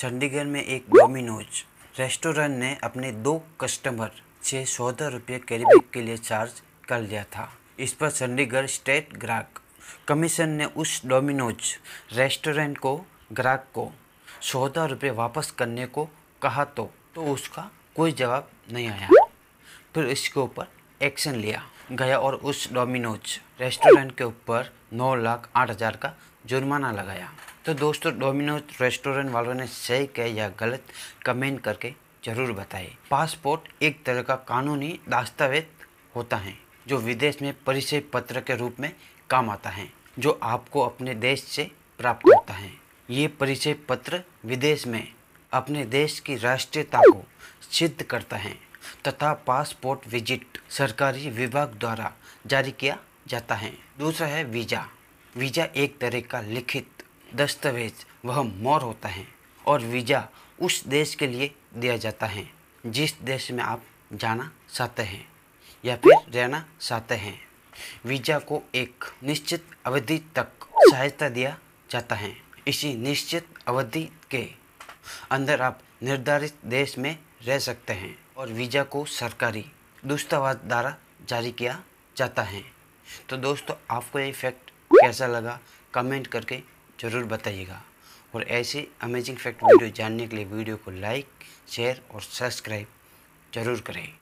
चंडीगढ़ में एक Domino's restaurant ने अपने दो कस्टमर छः चौदह रुपये कैरीबैग के लिए चार्ज कर लिया था इस पर चंडीगढ़ स्टेट ग्राहक कमीशन ने उस डोमिनोज रेस्टोरेंट को ग्राहक को सौदा रुपये वापस करने को कहा तो, तो उसका कोई जवाब नहीं आया फिर इसके ऊपर एक्शन लिया गया और उस डोमिनोज रेस्टोरेंट के ऊपर नौ लाख आठ हज़ार का जुर्माना लगाया तो दोस्तों डोमिनोज रेस्टोरेंट वालों ने सही कह या गलत कमेंट करके ज़रूर बताएं पासपोर्ट एक तरह का कानूनी दस्तावेज होता है जो विदेश में परिचय पत्र के रूप में काम आता है जो आपको अपने देश से प्राप्त होता है ये परिचय पत्र विदेश में अपने देश की राष्ट्रीयता को सिद्ध करता है तथा पासपोर्ट विजिट सरकारी विभाग द्वारा जारी किया जाता है दूसरा है वीज़ा वीज़ा एक तरह का लिखित दस्तावेज वह मोर होता है और वीज़ा उस देश के लिए दिया जाता है जिस देश में आप जाना चाहते हैं या फिर रहना चाहते हैं वीज़ा को एक निश्चित अवधि तक सहायता दिया जाता है इसी निश्चित अवधि के अंदर आप निर्धारित देश में रह सकते हैं और वीज़ा को सरकारी दूस्तावाद द्वारा जारी किया जाता है तो दोस्तों आपको ये फैक्ट कैसा लगा कमेंट करके ज़रूर बताइएगा और ऐसे अमेजिंग फैक्ट वीडियो जानने के लिए वीडियो को लाइक शेयर और सब्सक्राइब ज़रूर करें